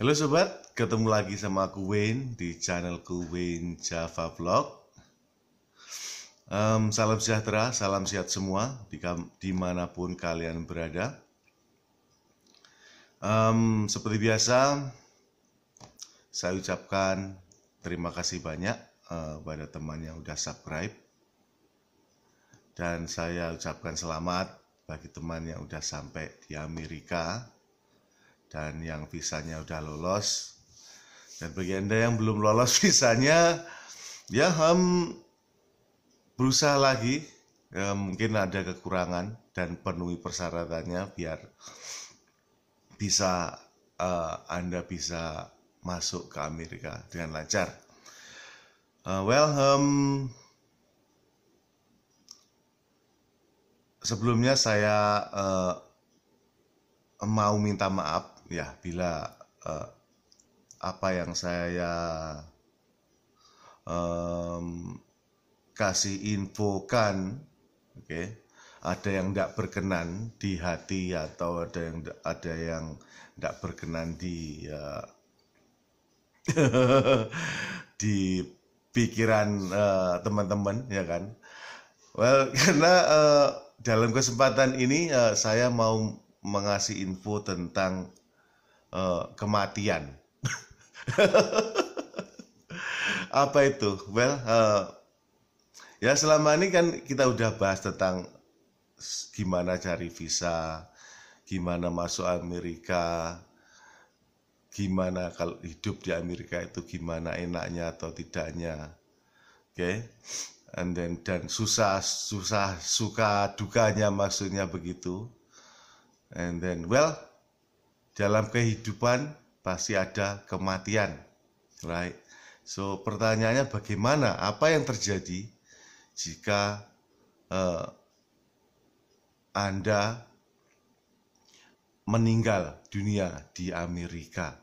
Halo sobat, ketemu lagi sama aku Wayne di channelku Wayne Java Vlog. Um, salam sejahtera, salam sehat semua di dimanapun kalian berada. Um, seperti biasa, saya ucapkan terima kasih banyak uh, pada teman yang sudah subscribe dan saya ucapkan selamat bagi teman yang sudah sampai di Amerika dan yang visanya udah lolos dan bagi anda yang belum lolos visanya ya ham berusaha lagi ya, mungkin ada kekurangan dan penuhi persyaratannya biar bisa uh, anda bisa masuk ke Amerika dengan lancar uh, well um, sebelumnya saya uh, mau minta maaf ya bila uh, apa yang saya um, kasih infokan oke okay, ada yang tidak berkenan di hati atau ada yang ada yang tidak berkenan di uh, di pikiran eh, teman-teman uh, ya kan well karena uh, dalam kesempatan ini uh, saya mau mengasih info tentang uh, kematian. Apa itu? Well, uh, ya selama ini kan kita udah bahas tentang gimana cari visa, gimana masuk Amerika, gimana kalau hidup di Amerika itu gimana enaknya atau tidaknya. Oke. Okay? And then dan susah susah suka dukanya maksudnya begitu. And then well dalam kehidupan pasti ada kematian. Right? So pertanyaannya bagaimana? Apa yang terjadi jika uh, Anda meninggal dunia di Amerika?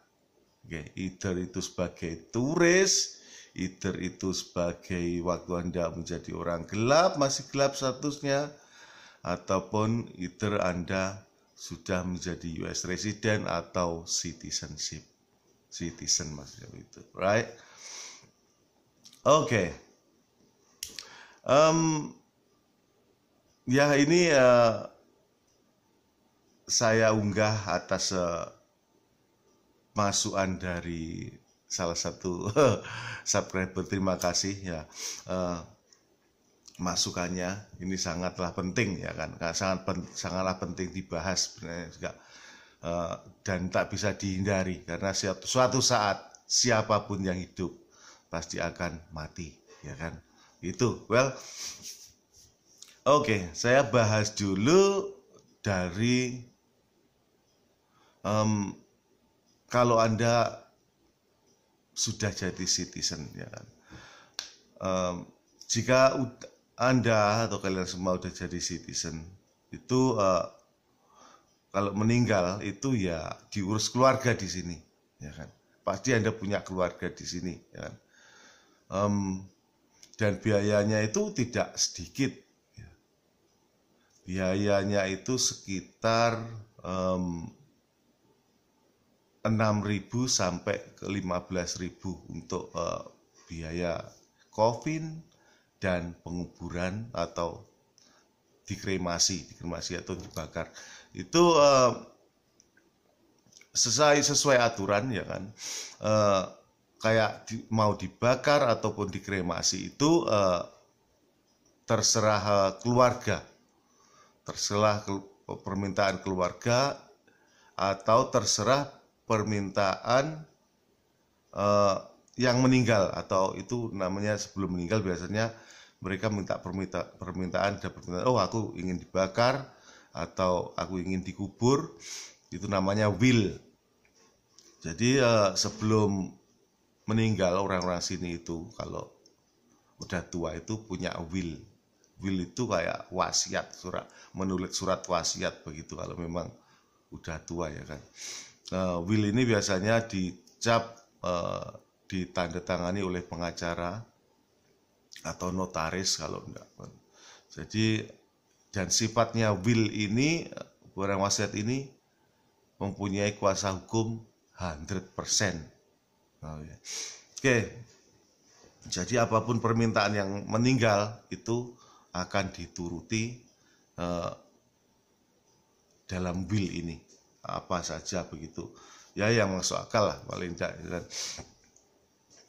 Okay, either itu sebagai turis, either itu sebagai waktu Anda menjadi orang gelap, masih gelap statusnya, ataupun either Anda sudah menjadi US resident atau citizenship. Citizen maksudnya itu, right? Oke. Okay. Um, ya ini uh, saya unggah atas uh, masukan dari salah satu subscriber. Terima kasih ya. Uh, masukannya ini sangatlah penting ya kan sangat pen, sangatlah penting dibahas sebenarnya eh, dan tak bisa dihindari karena suatu, suatu saat siapapun yang hidup pasti akan mati ya kan itu well oke okay, saya bahas dulu dari um, kalau anda sudah jadi citizen ya kan um, jika anda atau kalian semua udah jadi citizen itu uh, kalau meninggal itu ya diurus keluarga di sini ya kan pasti Anda punya keluarga di sini ya kan um, dan biayanya itu tidak sedikit ya. biayanya itu sekitar um, 6.000 sampai ke 15.000 untuk uh, biaya coffin dan penguburan atau dikremasi, dikremasi atau dibakar. Itu uh, sesuai sesuai aturan ya kan. Uh, kayak di, mau dibakar ataupun dikremasi itu uh, terserah keluarga. Terserah ke, permintaan keluarga atau terserah permintaan uh, yang meninggal atau itu namanya sebelum meninggal biasanya mereka minta perminta, permintaan ada permintaan oh aku ingin dibakar atau aku ingin dikubur itu namanya will jadi eh, sebelum meninggal orang-orang sini itu kalau udah tua itu punya will will itu kayak wasiat surat menulis surat wasiat begitu kalau memang udah tua ya kan uh, will ini biasanya dicap uh, ditandatangani oleh pengacara atau notaris kalau enggak pun. Jadi dan sifatnya will ini barang wasiat ini mempunyai kuasa hukum 100%. Oh, ya. Oke. Jadi apapun permintaan yang meninggal itu akan dituruti eh, dalam will ini. Apa saja begitu. Ya yang masuk akal lah paling tidak.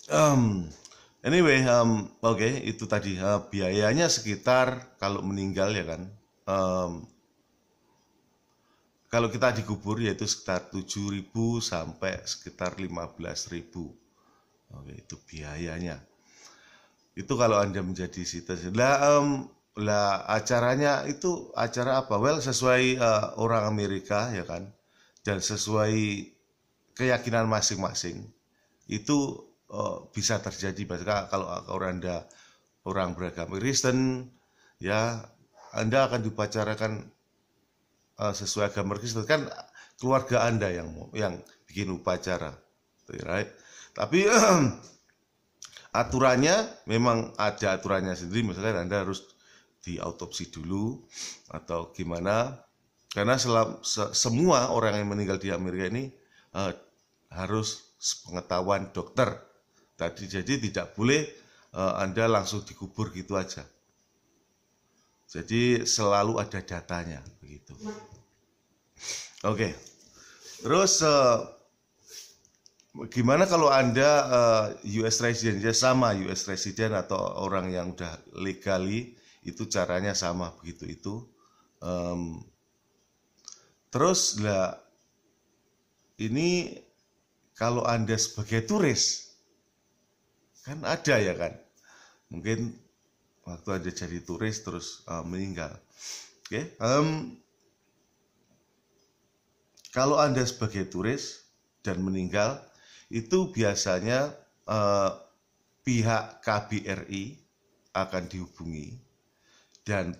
Um, Anyway, um, oke okay, itu tadi uh, biayanya sekitar kalau meninggal ya kan. Um, kalau kita dikubur yaitu sekitar 7.000 sampai sekitar 15.000. Oke, itu biayanya. Itu kalau Anda menjadi situs. Lah um, lah acaranya itu acara apa? Well, sesuai uh, orang Amerika ya kan. Dan sesuai keyakinan masing-masing. Itu uh, bisa terjadi bahkan kalau anda orang beragama Kristen ya anda akan dipacarakan uh, eh, sesuai agama Kristen kan keluarga anda yang yang bikin upacara right tapi aturannya memang ada aturannya sendiri misalnya anda harus diautopsi dulu atau gimana karena selam, se, semua orang yang meninggal di Amerika ini uh, harus pengetahuan dokter tadi jadi tidak boleh uh, Anda langsung dikubur gitu aja. Jadi selalu ada datanya begitu. Oke. Okay. Terus uh, gimana kalau Anda uh, eh, US resident ya sama US resident atau orang yang udah legali itu caranya sama begitu itu. Um, terus lah ini kalau Anda sebagai turis kan ada ya kan mungkin waktu ada jadi turis terus uh, meninggal oke okay? um, kalau anda sebagai turis dan meninggal itu biasanya uh, pihak KBRI akan dihubungi dan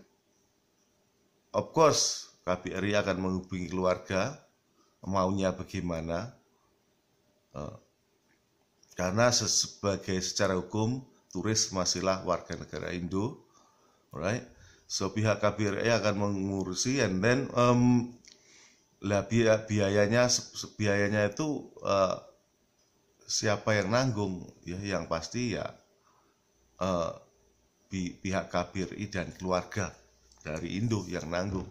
of course KBRI akan menghubungi keluarga maunya bagaimana uh, karena sebagai secara hukum turis masihlah warga negara Indo, right? So pihak KBRI e akan mengurusi and then um, lah biayanya biayanya itu uh, siapa yang nanggung ya yang pasti ya uh, pi, pihak KBRI e dan keluarga dari Indo yang nanggung.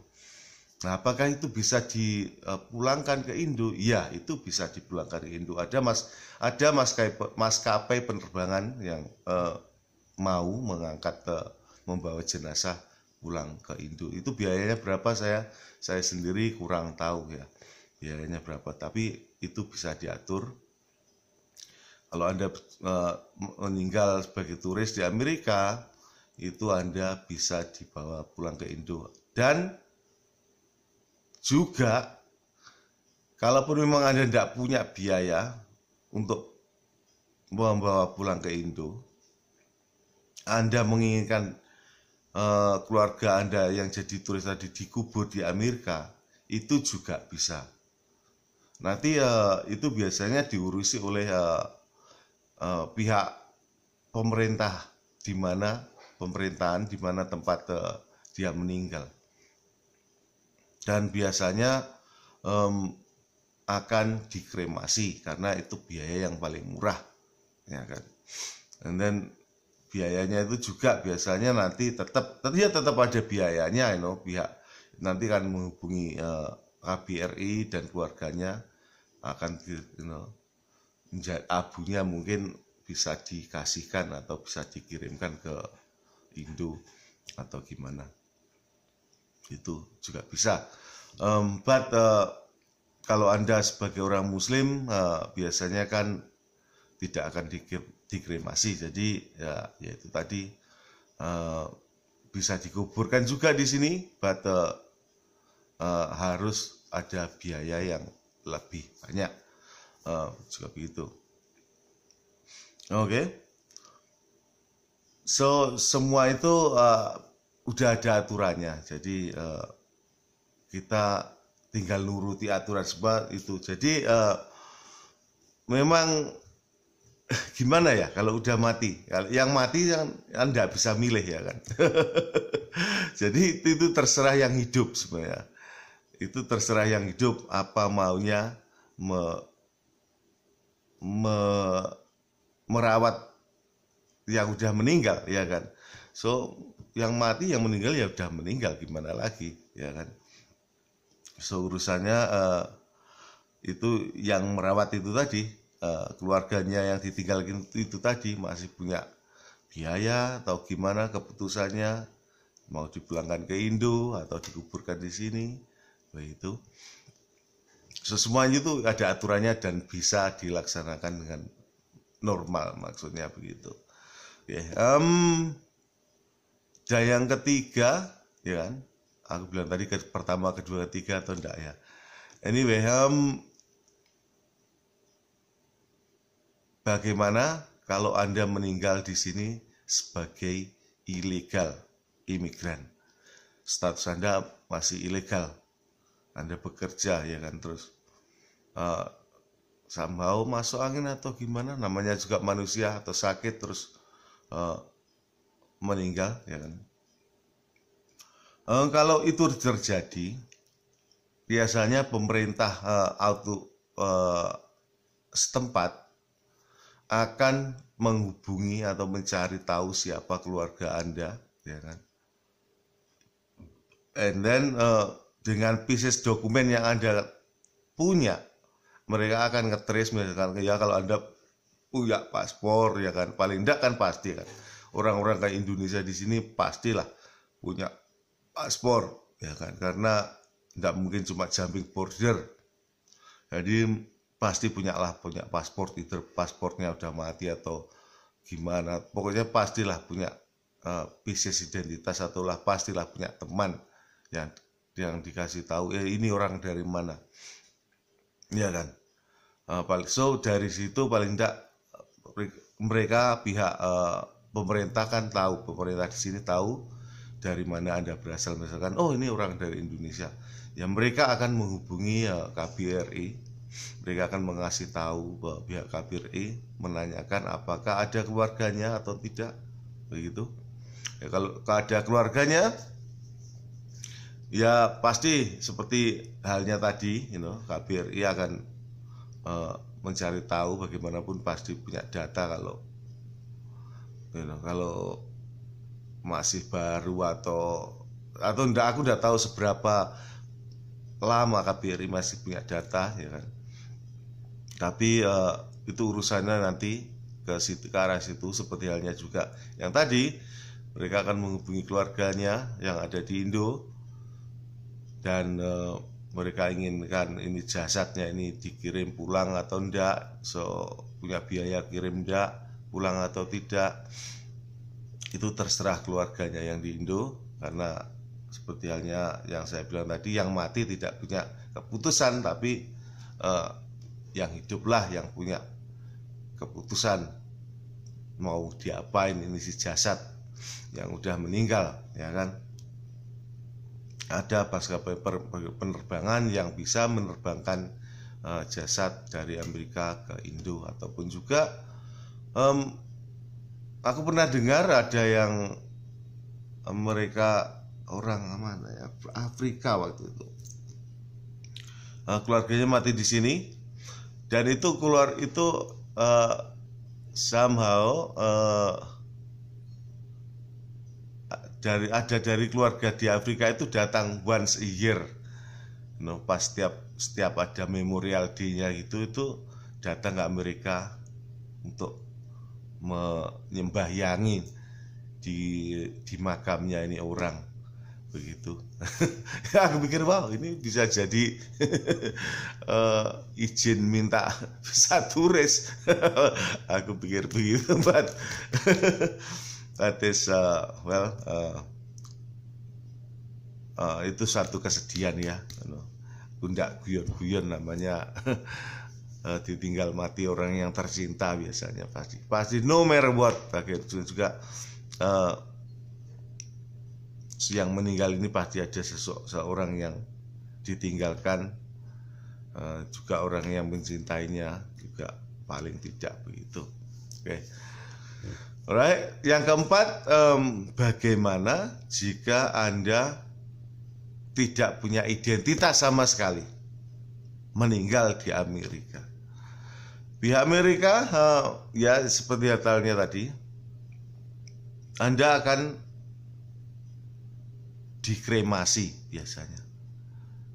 Nah, apakah itu bisa dipulangkan e, ke Indo? Ya, itu bisa dipulangkan ke Indo. Ada mas, ada mas maskapai penerbangan yang eh, mau mengangkat ke membawa jenazah pulang ke Indo. Itu biayanya berapa saya saya sendiri kurang tahu ya. Biayanya berapa, tapi itu bisa diatur. Kalau Anda eh, meninggal sebagai turis di Amerika, itu Anda bisa dibawa pulang ke Indo dan juga kalaupun memang Anda tidak punya biaya untuk membawa pulang ke Indo, Anda menginginkan uh, keluarga Anda yang jadi turis tadi dikubur di Amerika, itu juga bisa. Nanti uh, itu biasanya diurusi oleh uh, uh, pihak pemerintah di mana pemerintahan di mana tempat uh, dia meninggal dan biasanya um, akan dikremasi karena itu biaya yang paling murah ya kan and then biayanya itu juga biasanya nanti tetap tadi ya tetap ada biayanya you know, pihak nanti kan menghubungi uh, eh, KBRI dan keluarganya akan you know, abunya mungkin bisa dikasihkan atau bisa dikirimkan ke Indo atau gimana itu juga bisa um, but uh, kalau anda sebagai orang muslim uh, biasanya kan tidak akan dikremasi jadi ya, ya itu tadi uh, bisa dikuburkan juga di sini but uh, uh, harus ada biaya yang lebih banyak uh, juga begitu oke okay. so semua itu uh, udah ada aturannya jadi eh, kita tinggal nuruti aturan sebab itu jadi eh, memang gimana ya kalau udah mati yang mati kan anda bisa milih ya kan jadi itu, itu terserah yang hidup sebenarnya itu terserah yang hidup apa maunya me, me, merawat yang udah meninggal ya kan so yang mati yang meninggal ya udah meninggal gimana lagi ya kan seurusannya so, uh, eh, itu yang merawat itu tadi uh, keluarganya yang ditinggalkan itu, itu tadi masih punya biaya atau gimana keputusannya mau dipulangkan ke Indo atau dikuburkan di sini begitu nah, semuanya itu ada aturannya dan bisa dilaksanakan dengan normal maksudnya begitu ya okay. um, dan nah, yang ketiga ya kan aku bilang tadi ke, pertama kedua ketiga atau enggak ya anyway um, bagaimana kalau anda meninggal di sini sebagai ilegal imigran status anda masih ilegal anda bekerja ya kan terus uh, eh, Sambau masuk angin atau gimana namanya juga manusia atau sakit terus uh, meninggal ya kan e, kalau itu terjadi biasanya pemerintah e, auto e, setempat akan menghubungi atau mencari tahu siapa keluarga anda ya kan and then dengan pieces dokumen yang anda punya mereka akan ngetrace misalkan ya kalau anda punya paspor ya kan paling tidak kan pasti ya kan orang-orang kayak Indonesia di sini pastilah punya paspor ya kan karena tidak mungkin cuma jumping border jadi pasti punya lah punya paspor either paspornya udah mati atau gimana pokoknya pastilah punya uh, eh, bisnis identitas lah pastilah punya teman yang yang dikasih tahu ya ini orang dari mana ya kan uh, so dari situ paling tidak mereka pihak uh, pemerintah kan tahu pemerintah di sini tahu dari mana anda berasal misalkan oh ini orang dari Indonesia ya mereka akan menghubungi ya KBRI mereka akan mengasih tahu bahwa pihak KBRI menanyakan apakah ada keluarganya atau tidak begitu ya, kalau ada keluarganya ya pasti seperti halnya tadi you know, KBRI akan uh, mencari tahu bagaimanapun pasti punya data kalau you gitu know, kalau masih baru atau atau enggak aku enggak tahu seberapa lama KBRI masih punya data ya kan tapi uh, itu urusannya nanti ke situ ke arah situ seperti halnya juga yang tadi mereka akan menghubungi keluarganya yang ada di Indo dan uh, mereka inginkan ini jasadnya ini dikirim pulang atau enggak so punya biaya kirim enggak pulang atau tidak itu terserah keluarganya yang di Indo karena seperti halnya yang saya bilang tadi yang mati tidak punya keputusan tapi eh, yang hiduplah yang punya keputusan mau diapain ini si jasad yang udah meninggal ya kan ada maskapai penerbangan yang bisa menerbangkan eh, jasad dari Amerika ke Indo ataupun juga um, aku pernah dengar ada yang mereka orang mana ya Afrika waktu itu uh, keluarganya mati di sini dan itu keluar itu uh, somehow uh, dari ada dari keluarga di Afrika itu datang once a year no pas setiap setiap ada memorial dinya nya itu itu datang ke Amerika untuk menyembahyangi di di makamnya ini orang begitu ya aku pikir wow ini bisa jadi uh, izin minta satu turis aku pikir begitu but that is uh, well uh, uh, itu satu kesedihan ya gundak guyon guyon namanya uh, ditinggal mati orang yang tercinta biasanya pasti pasti nomer buat bagian juga uh, yang meninggal ini pasti ada seseorang yang ditinggalkan uh, juga orang yang mencintainya juga paling tidak begitu oke okay. Alright, yang keempat, um, bagaimana jika Anda tidak punya identitas sama sekali, meninggal di Amerika? Pihak Amerika uh, ya seperti hatalnya tadi, Anda akan dikremasi biasanya.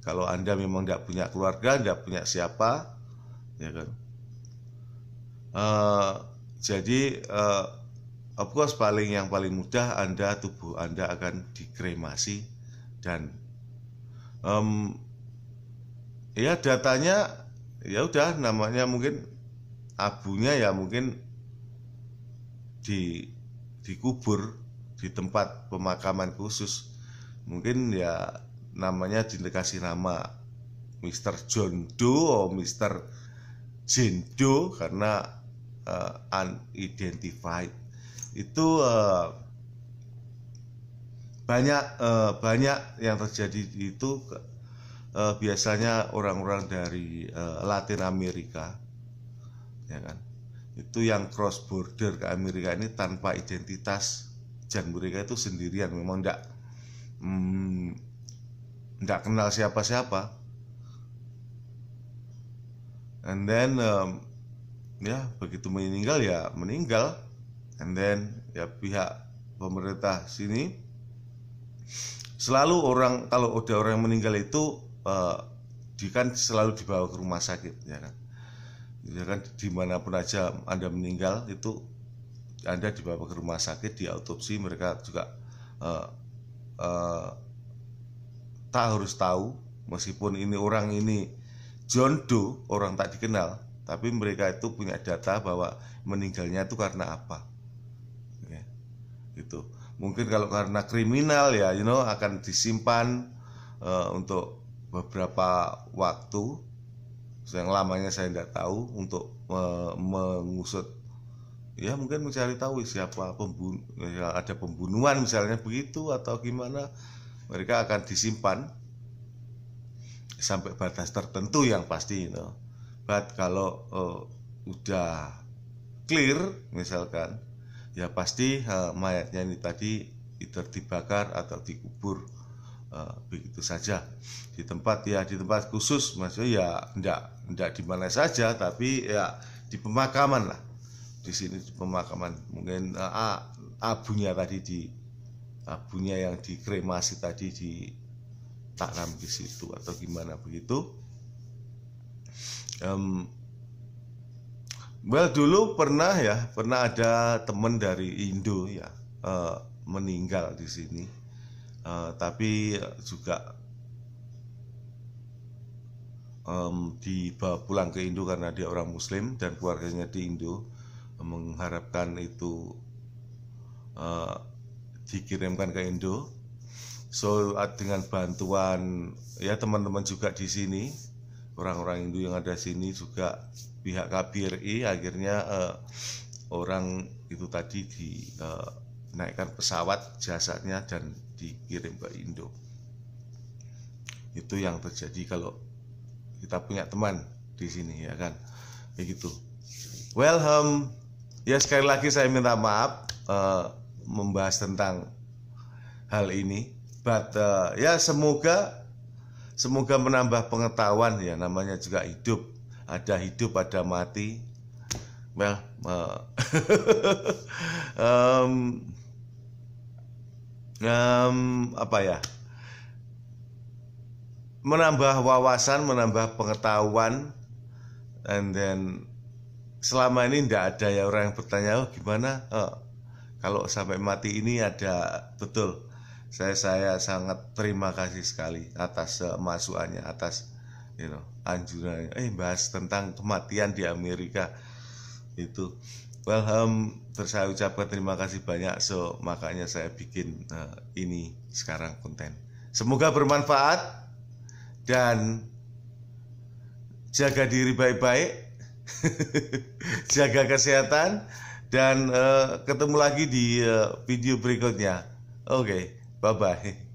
Kalau Anda memang tidak punya keluarga, tidak punya siapa, ya kan. Uh, jadi uh, of course paling yang paling mudah Anda tubuh Anda akan dikremasi dan um, ya datanya ya udah namanya mungkin abunya ya mungkin di dikubur di tempat pemakaman khusus mungkin ya namanya dikasih nama Mr. John Doe atau Mr. Jendo karena uh, unidentified itu uh, banyak uh, banyak yang terjadi itu uh, biasanya orang-orang dari uh, Latin Amerika ya kan itu yang cross border ke Amerika ini tanpa identitas dan mereka itu sendirian memang tidak tidak hmm, kenal siapa-siapa and then um, ya begitu meninggal ya meninggal and then ya pihak pemerintah sini selalu orang kalau ada orang yang meninggal itu uh, di kan selalu dibawa ke rumah sakit ya kan ya kan dimanapun aja anda meninggal itu anda dibawa ke rumah sakit di autopsi mereka juga uh, uh, tak harus tahu meskipun ini orang ini John Doe orang tak dikenal tapi mereka itu punya data bahwa meninggalnya itu karena apa ya, gitu mungkin kalau karena kriminal ya you know akan disimpan uh, untuk beberapa waktu yang lamanya saya tidak tahu untuk me mengusut ya mungkin mencari tahu siapa pembunuh ya ada pembunuhan misalnya begitu atau gimana mereka akan disimpan sampai batas tertentu yang pasti you know. but kalau uh, udah clear misalkan ya pasti uh, mayatnya ini tadi either dibakar atau dikubur uh, begitu saja di tempat ya di tempat khusus maksudnya ya enggak tidak di mana saja tapi ya di pemakaman lah di sini di pemakaman mungkin uh, abunya tadi di abunya yang dikremasi tadi di tanam di situ atau gimana begitu um, well dulu pernah ya pernah ada teman dari Indo ya uh, meninggal di sini uh, tapi juga um, dibawa pulang ke Indo karena dia orang Muslim dan keluarganya di Indo mengharapkan itu uh, dikirimkan ke Indo. So dengan bantuan ya teman-teman juga di sini orang-orang Indo yang ada sini juga pihak KBRI akhirnya uh, orang itu tadi dinaikkan e, uh, pesawat jasadnya dan dikirim ke Indo. Itu yang terjadi kalau kita punya teman di sini ya kan begitu gitu welcome um, ya sekali lagi saya minta maaf uh, membahas tentang hal ini but uh, ya semoga semoga menambah pengetahuan ya namanya juga hidup ada hidup ada mati well uh, um, um, apa ya menambah wawasan, menambah pengetahuan, dan then selama ini tidak ada ya orang yang bertanya oh gimana oh, kalau sampai mati ini ada betul saya saya sangat terima kasih sekali atas uh, masukannya atas you know anjurannya eh bahas tentang kematian di Amerika itu well um, terus saya ucapkan terima kasih banyak so makanya saya bikin uh, ini sekarang konten semoga bermanfaat dan jaga diri baik-baik, jaga kesehatan, dan uh, ketemu lagi di uh, video berikutnya. Oke, okay, bye-bye.